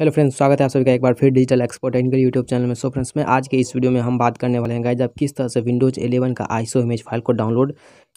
hello friends स्वागत है आप सभी का एक बार फिर डिजिटल एक्सपोर्ट इनके यूट्यूब चैनल में सो फ्रेंड्स में आज के इस वीडियो में हम बात करने वाले हैं गाइज आप किस तरह से विंडोज़ 11 का आईसो इमेज फाइल को डाउनलोड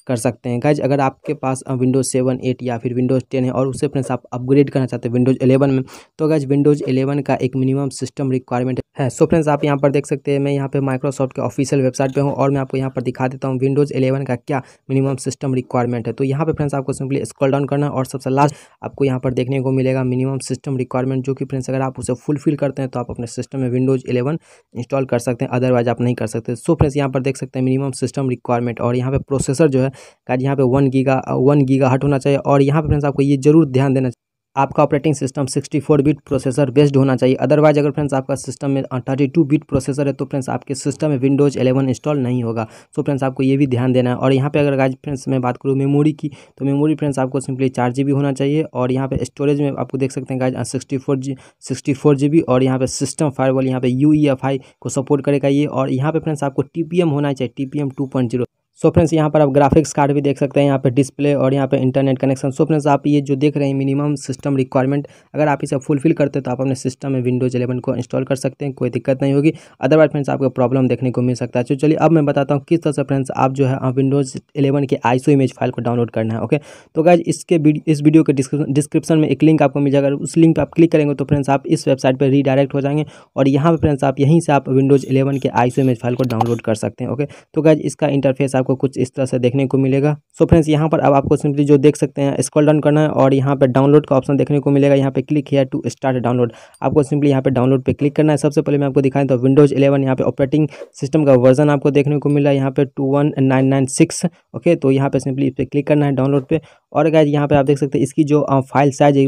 कर सकते हैं गाइज अगर आपके पास विंडोज़ सेवन एट या फिर विंडोज़ टेन है और उसे फ्रेंड्स आप अपग्रेड करना चाहते हैं विंडोज़ एलेवन में तो गाइज विंडोज़ एलेवन का एक मिनिमम सिस्टम रिक्वायरमेंट है सो so फ्रेंड्स आप यहाँ पर देख सकते हैं मैं यहाँ पर माइक्रोसॉफ्ट के ऑफिशियल वेबसाइट पर हूँ और मैं आपको यहाँ पर दिखा देता हूँ विंडोज़ एलेवन का क्या मिनिमम सिस्टम रिक्वायरमेंट है तो यहाँ पर फ्रेंड्स आपको सिंपली स्क्रॉल डाउन करना और सबसे लास्ट आपको यहाँ पर देखने को मिलेगा मिनिमम सिस्टम रिक्वायरमेंट जो कि फ्रेंड्स अगर आप उसे फुलफिल करते हैं तो आप अपने सिस्टम में विंडोज़ एलेवन इंस्टॉल कर सकते हैं अदरवाइज आप नहीं कर सकते सो फ्रेंड्स यहाँ पर देख सकते हैं मिनिमम सिस्टम रिक्वायरमेंट और यहाँ पर प्रोसेसर जो है कार्ड यहाँ पे वन गीगा वन गीगा हट होना चाहिए और यहाँ पे फ्रेंड्स आपको ये जरूर ध्यान देना चाहिए आपका operating system 64 bit processor based होना चाहिए अदरवाइज अगर फ्रेंड्स आपका सिस्टम में 32 बिट प्रोसेसर है तो फ्रेंड्स आपके सिस्टम में विंडोज 11 इंस्टॉल नहीं होगा सो so फ्रेंड्स आपको ये भी ध्यान देना है और यहाँ पे अगर गाइज फ्रेंड्स मैं बात करूँ मेमोरी की तो मेमोरी फ्रेंड्स आपको सिंपली चार जी होना चाहिए और यहाँ पे स्टोरेज में आपको देख सकते हैं guys sixty four G sixty four G B और यहाँ पे सिस्टम फायरवॉल यहाँ पे यू ई एफ आई को सपोर्ट करेगा ये और यहाँ पे फ्रेंड्स आपको टी पी एम होना चाहिए T P M two point zero so friends यहाँ पर आप ग्राफिक्स कार्ड भी देख सकते हैं यहाँ पे डिस्प्ले और यहाँ पे इंटरनेट कनेक्शन सो फ्रेंड्स आप ये जो देख रहे हैं मिनिमम सिस्टम रिक्वायरमेंट अगर आप इसे फुलफिल करते हैं तो आप अपने सिस्टम में विंडोज इलेवन को इंस्टॉल कर सकते हैं कोई दिक्कत नहीं होगी अदरवाइज फ्रेंड्स आपको प्रॉब्लम देखने को मिल सकता है तो चलिए अब मैं बताता हूँ किस तरह से फ्रेंड्स आप जो है विंडोज़ इलेवन के आईसो इमेज फाइल को डाउनलोड करना है ओके तो गाइज इसके इस वीडियो के डिस्क्रिप्शन में एक लिंक आपको मिल जाएगा उस लिंक पर आप क्लिक करेंगे तो फ्रेंड्स आप इस वेबसाइट पर रीडायरेक्ट हो जाएंगे और यहाँ पर फ्रेंड्स आप यहीं से आप विंडोज़ इलेवन के आईसो इमेज फाइल को डाउनलोड कर सकते हैं ओके तो गाइज इसका इंटरफेस आप आपको कुछ इस तरह से देखने को मिलेगा सो फ्रेंड्स यहाँ पर अब आपको सिंपली जो देख सकते हैं स्कॉल डाउन करना है और यहाँ पर डाउनलोड का ऑप्शन देखने को मिलेगा यहाँ पे क्लिक किया टू स्टार्ट डाउनलोड आपको सिंपली यहाँ पे डाउनलोड पे क्लिक करना है सबसे पहले मैं आपको दिखाएं तो विंडोज इलेवन यहाँ पे ऑपरेटिंग सिस्टम का वर्जन आपको देखने को मिला यहाँ पे two one nine nine six okay तो यहाँ पे सिंपली इस पर क्लिक करना है डाउनलोड पर और गाय यहाँ पे आप देख सकते हैं इसकी जो फाइल साइज है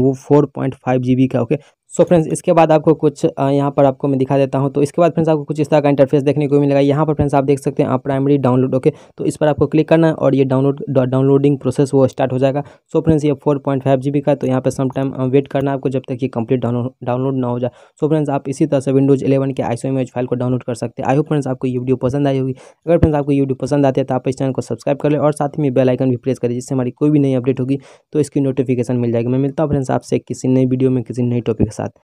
वो four point five G B का ओके सो फ्रेंड्स इसके बाद आपको कुछ यहाँ पर आपको मैं दिखा देता हूँ तो इसके बाद फ्रेंड्स आपको कुछ इस तरह का इंटरफेस देखने को मिलेगा यहाँ पर फ्रेंड्स आप देख सकते हैं प्राइमरी डाउनलोड ओके तो इस पर आपको क्लिक करना है और ये डाउनलोड डाउनलोडिंग प्रोसेस वो स्टार्ट हो जाएगा सो फ्रेंड्स ये four point five G B का तो यहाँ पर सम टाइम वेट करना आपको जब तक ये कंप्लीट डाउनलोड ना हो जाए सो फ्रेंड्स आप इसी तरह से विंडोज इलेवन के आईसो इमेज फाइल को डाउनलोड कर सकते हैं आई होप फ्रेंड्स आपको ये वीडियो पसंद आई होगी अगर फ्रेंड्स आपको ये वीडियो पसंद आती है तो आप इस चैनल को सब्सक्राइब कर ले और साथ ही में बेल आइकन भी प्रेस करें जिससे हमारी कोई भी नई अपडेट होगी तो इसकी नोटिफिकेशन मिल जाएगी मैं मिलता हूँ फ्रेंड्स आपसे किसी नई वीडियो में किसी नई टॉपिक के साथ that